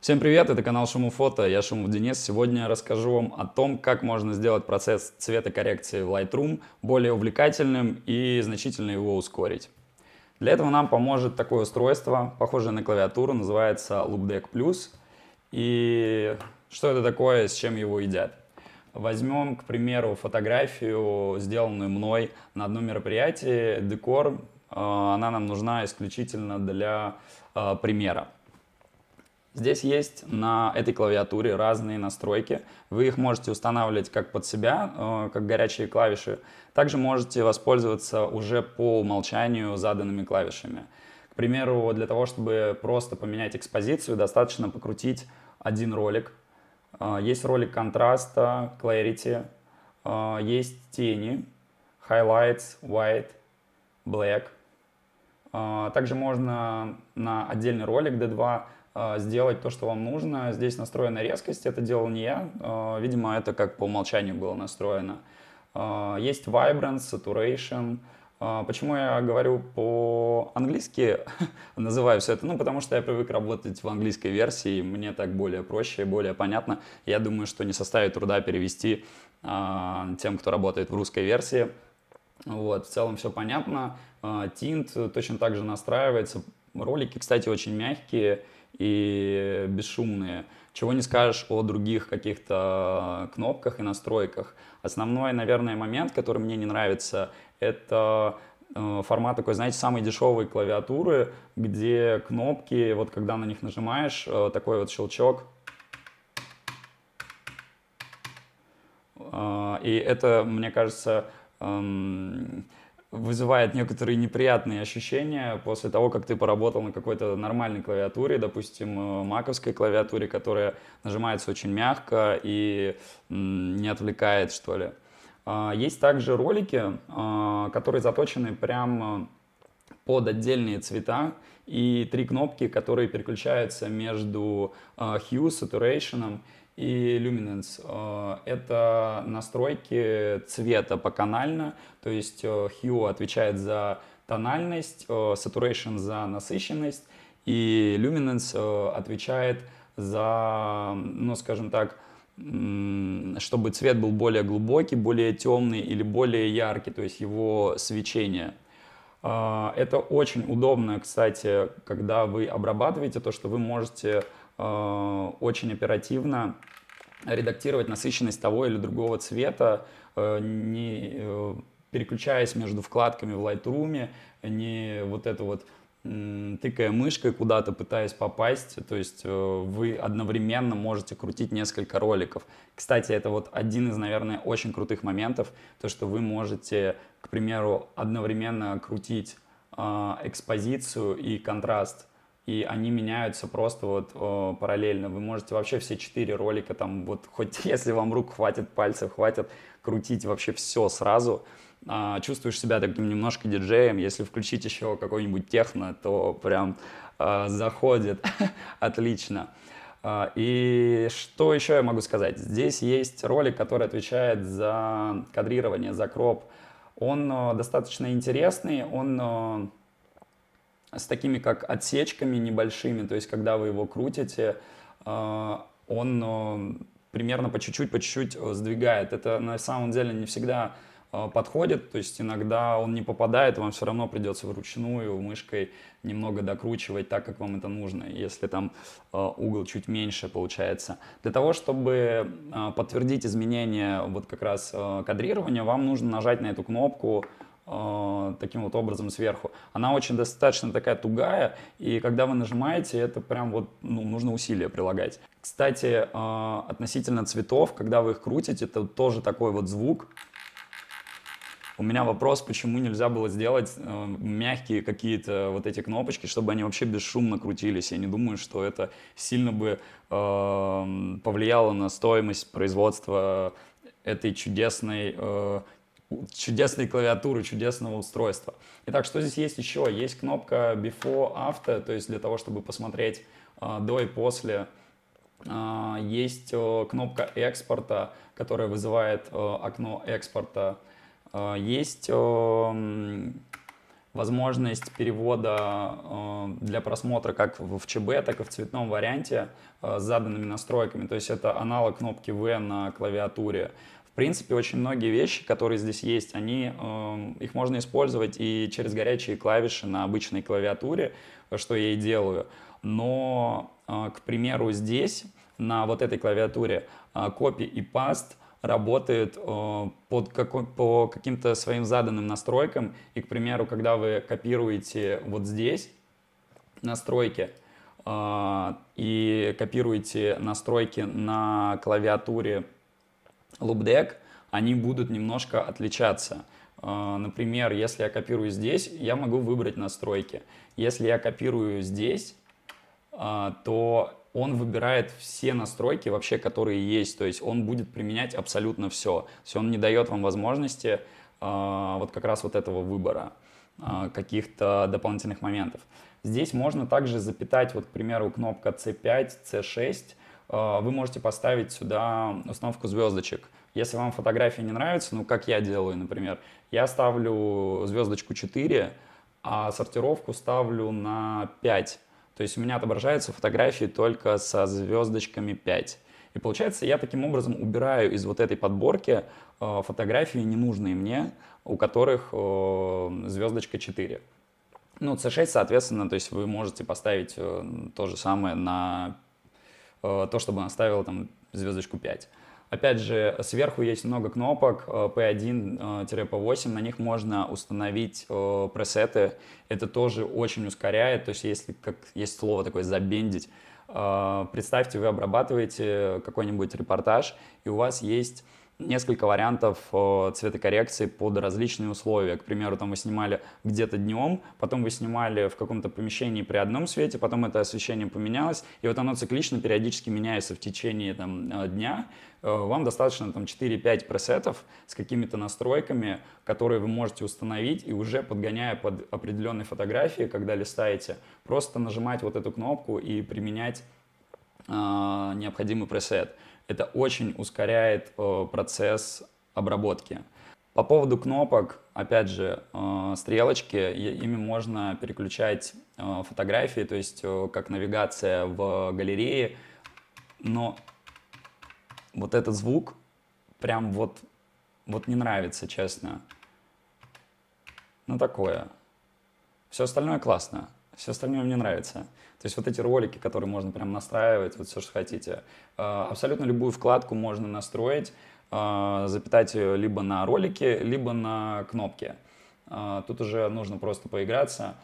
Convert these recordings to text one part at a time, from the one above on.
Всем привет, это канал Шуму Фото, я Шумов Денис. Сегодня я расскажу вам о том, как можно сделать процесс цветокоррекции в Lightroom более увлекательным и значительно его ускорить. Для этого нам поможет такое устройство, похожее на клавиатуру, называется Deck Plus. И что это такое, с чем его едят? Возьмем, к примеру, фотографию, сделанную мной на одном мероприятии, декор, э, она нам нужна исключительно для э, примера. Здесь есть на этой клавиатуре разные настройки. Вы их можете устанавливать как под себя, э, как горячие клавиши. Также можете воспользоваться уже по умолчанию заданными клавишами. К примеру, для того, чтобы просто поменять экспозицию, достаточно покрутить один ролик. Э, есть ролик контраста, clarity, э, есть тени, highlights, white, black. Также можно на отдельный ролик D2 а, сделать то, что вам нужно. Здесь настроена резкость, это делал не я. А, видимо, это как по умолчанию было настроено. А, есть vibrance, saturation. Почему я говорю по-английски, называю все это? Ну, потому что я привык работать в английской версии, мне так более проще, более понятно. Я думаю, что не составит труда перевести тем, кто работает в русской версии. Вот, в целом все понятно. Тинт точно так же настраивается. Ролики, кстати, очень мягкие и бесшумные. Чего не скажешь о других каких-то кнопках и настройках. Основной, наверное, момент, который мне не нравится, это э, формат такой, знаете, самой дешевой клавиатуры, где кнопки, вот когда на них нажимаешь, э, такой вот щелчок. Э, и это, мне кажется, эм, вызывает некоторые неприятные ощущения после того, как ты поработал на какой-то нормальной клавиатуре, допустим, э, маковской клавиатуре, которая нажимается очень мягко и не отвлекает, что ли. А, есть также ролики, а, которые заточены прям под отдельные цвета и три кнопки, которые переключаются между э, Hue, Saturation и Luminance. Э, это настройки цвета по канально, то есть э, Hue отвечает за тональность, Saturation за насыщенность и Luminance отвечает за, ну скажем так, чтобы цвет был более глубокий, более темный или более яркий, то есть его свечение – а, это очень удобно, кстати, когда вы обрабатываете то, что вы можете а, очень оперативно редактировать насыщенность того или другого цвета, э, не э, переключаясь между вкладками в Lightroom, не вот это вот тыкая мышкой куда-то, пытаясь попасть. То есть э, вы одновременно можете крутить несколько роликов. Кстати, это вот один из, наверное, очень крутых моментов, то, что вы можете, к примеру, одновременно крутить а, экспозицию и контраст и они меняются просто вот э, параллельно. Вы можете вообще все четыре ролика там вот, хоть если вам рук хватит, пальцев хватит, крутить вообще все сразу а, чувствуешь себя таким немножко диджеем. Если включить еще какой-нибудь техно, то прям а, заходит отлично. А, и что еще я могу сказать? Здесь есть ролик, который отвечает за кадрирование, за кроп. Он а, достаточно интересный, он а, с такими как отсечками небольшими, то есть когда вы его крутите, а, он а, примерно по чуть-чуть, по чуть-чуть э, сдвигает. Это на самом деле не всегда а, подходит, то есть иногда он не попадает, вам все равно придется вручную мышкой немного докручивать так, как вам это нужно, если там а, угол чуть меньше получается. Для того, чтобы а, подтвердить изменение вот как раз кадрирования, вам нужно нажать на эту кнопку таким вот образом сверху. Она очень достаточно такая тугая, и когда вы нажимаете, это прям вот, ну, нужно усилия прилагать. Кстати, относительно цветов, когда вы их крутите, это тоже такой вот звук, у меня вопрос, почему нельзя было сделать э, мягкие какие-то вот эти кнопочки, чтобы они вообще бесшумно крутились. Я не думаю, что это сильно бы э, повлияло на стоимость производства этой чудесной э, чудесной клавиатуры, чудесного устройства. Итак, что здесь есть еще? Есть кнопка Before After, то есть для того, чтобы посмотреть э, до и после. Э, есть э, кнопка экспорта, которая вызывает э, окно экспорта. Э, есть э, возможность перевода э, для просмотра как в ЧБ, так и в цветном варианте с заданными настройками. То есть это аналог кнопки V на клавиатуре. В принципе, очень многие вещи, которые здесь есть, они, их можно использовать и через горячие клавиши на обычной клавиатуре, что я и делаю. Но, к примеру, здесь, на вот этой клавиатуре, копи и паст — работает э, под како- по каким-то своим заданным настройкам. И, к примеру, когда вы копируете вот здесь настройки э, и копируете настройки на клавиатуре LoopDeck, они будут немножко отличаться. Э, например, если я копирую здесь, я могу выбрать настройки. Если я копирую здесь, э, то он выбирает все настройки вообще, которые есть, то есть он будет применять абсолютно все, то есть он не дает вам возможности э, вот как раз вот этого выбора э, каких-то дополнительных моментов. Здесь можно также запитать, вот, к примеру, кнопка C5, C6, э, вы можете поставить сюда установку звездочек. Если вам фотографии не нравятся, ну, как я делаю, например, я ставлю звездочку 4, а сортировку ставлю на 5. То есть у меня отображаются фотографии только со звездочками 5. И получается, я таким образом убираю из вот этой подборки э, фотографии, ненужные мне, у которых э, звездочка 4. Ну, C6, соответственно, то есть вы можете поставить э, то же самое на э, то, чтобы она ставила там звездочку 5. Опять же, сверху есть много кнопок P1-P8, э, э, на них можно установить э, пресеты. Это тоже очень ускоряет, то есть если, как есть слово такое «забендить», Представьте, вы обрабатываете какой-нибудь репортаж, и у вас есть несколько вариантов э, цветокоррекции под различные условия. К примеру, там вы снимали где-то днем, потом вы снимали в каком-то помещении при одном свете, потом это освещение поменялось, и вот оно циклично периодически меняется в течение там, э, дня. Э, вам достаточно там 4-5 пресетов с какими-то настройками, которые вы можете установить и уже подгоняя под определенные фотографии, когда листаете, просто нажимать вот эту кнопку и применять необходимый пресет это очень ускоряет э, процесс обработки. По поводу кнопок, опять же, э, стрелочки, ими можно переключать э, фотографии, то есть как навигация в галерее, но вот этот звук прям вот, вот не нравится, честно. Ну такое. Все остальное классно. Все остальное мне нравится. То есть вот эти ролики, которые можно прям настраивать, вот все, что хотите. А, абсолютно любую вкладку можно настроить, а, запитать ее либо на ролики, либо на кнопки. А, тут уже нужно просто поиграться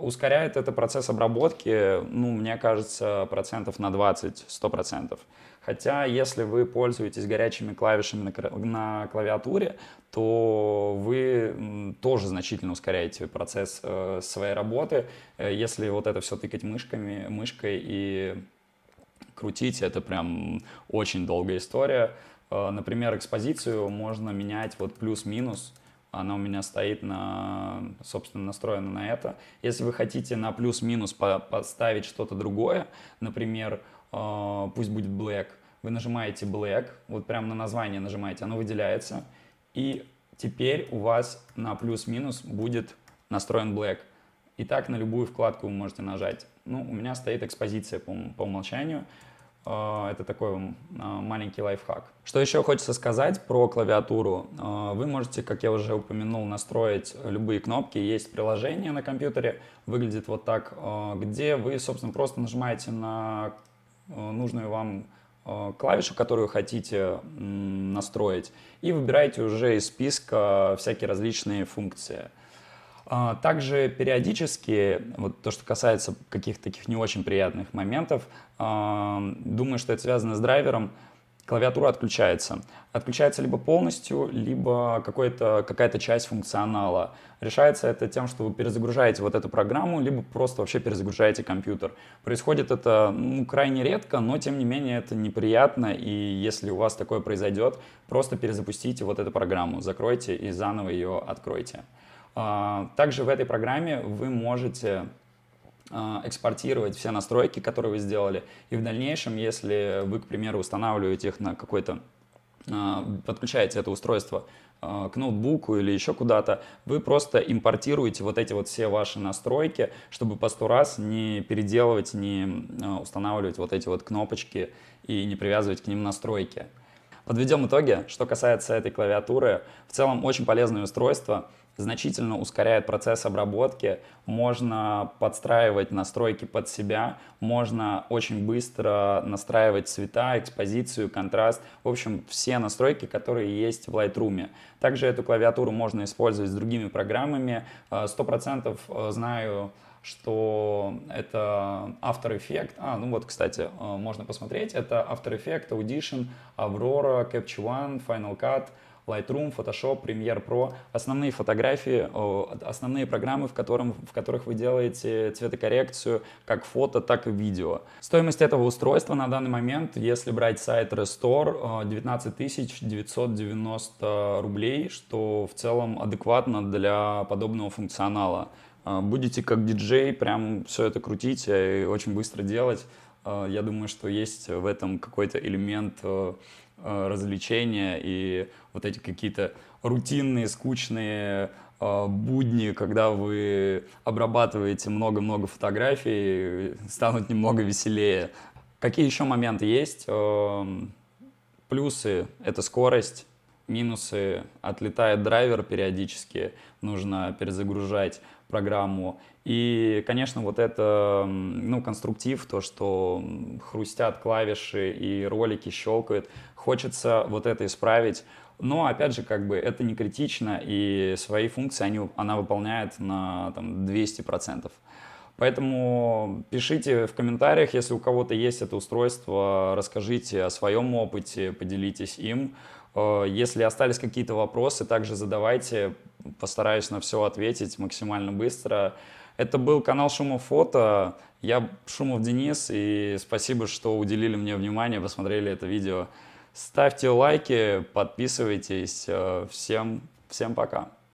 ускоряет это процесс обработки, ну, мне кажется, процентов на 20-100 процентов. Хотя, если вы пользуетесь горячими клавишами на, на клавиатуре, то вы тоже значительно ускоряете процесс э, своей работы, э, если вот это все тыкать мышками, мышкой и крутить, это прям очень долгая история. Э, например, экспозицию можно менять вот плюс-минус – она у меня стоит на, собственно, настроена на это. Если вы хотите на плюс-минус по поставить что-то другое, например, э, пусть будет black, вы нажимаете black, вот прямо на название нажимаете, оно выделяется, и теперь у вас на плюс-минус будет настроен black. И так на любую вкладку вы можете нажать. Ну, у меня стоит экспозиция по, по умолчанию. Э, это такой а, маленький лайфхак. Что еще хочется сказать про клавиатуру. Э, вы можете, как я уже упомянул, настроить любые кнопки. Есть приложение на компьютере, выглядит вот так, э, где вы, собственно, просто нажимаете на нужную вам клавишу, которую хотите настроить, и выбираете уже из списка всякие различные функции – а, также периодически, вот то, что касается каких-то таких не очень приятных моментов, а, думаю, что это связано с драйвером, клавиатура отключается. Отключается либо полностью, либо какая-то часть функционала. Решается это тем, что вы перезагружаете вот эту программу, либо просто вообще перезагружаете компьютер. Происходит это ну, крайне редко, но тем не менее это неприятно, и если у вас такое произойдет, просто перезапустите вот эту программу, закройте и заново ее откройте. А, также в этой программе вы можете а, экспортировать все настройки, которые вы сделали. И в дальнейшем, если вы, к примеру, устанавливаете их на какой-то а, подключаете это устройство к ноутбуку или еще куда-то, вы просто импортируете вот эти вот все ваши настройки, чтобы по сто раз не переделывать, не устанавливать вот эти вот кнопочки и не привязывать к ним настройки. Подведем итоги, что касается этой клавиатуры. В целом очень полезное устройство значительно ускоряет процесс обработки, можно подстраивать настройки под себя, можно очень быстро настраивать цвета, экспозицию, контраст, в общем, все настройки, которые есть в Lightroom. Также эту клавиатуру можно использовать с другими программами. 100% э, э, знаю, что это After Effects. А, ну вот, кстати, э, можно посмотреть. Это After Effects, Audition, Aurora, Capture One, Final Cut — Lightroom, Photoshop, Premiere Pro, основные фотографии, основные программы, в, котором, в которых вы делаете цветокоррекцию как фото, так и видео. Стоимость этого устройства на данный момент, если брать сайт Restore, 19 990 рублей, что в целом адекватно для подобного функционала. Э, будете как диджей прям все это крутить и очень быстро делать. Э, я думаю, что есть в этом какой-то элемент э, Э, развлечения и вот эти какие-то рутинные, скучные э, будни, когда вы обрабатываете много-много фотографий, станут немного веселее. Какие еще моменты есть? Эм, плюсы — это скорость, минусы, отлетает драйвер периодически, нужно перезагружать программу. И, конечно, вот это, ну, конструктив, то, что хрустят клавиши и ролики щелкают, хочется вот это исправить. Но, опять же, как бы это не критично, и свои функции они, она выполняет на там, 200%. Поэтому пишите в комментариях, если у кого-то есть это устройство, расскажите о своем опыте, поделитесь им. Э, если остались какие-то вопросы, также задавайте. Постараюсь на все ответить максимально быстро. Это был канал Шумов Фото. Я Шумов Денис, и спасибо, что уделили мне внимание, посмотрели это видео. Ставьте лайки, подписывайтесь. Э, всем, всем пока.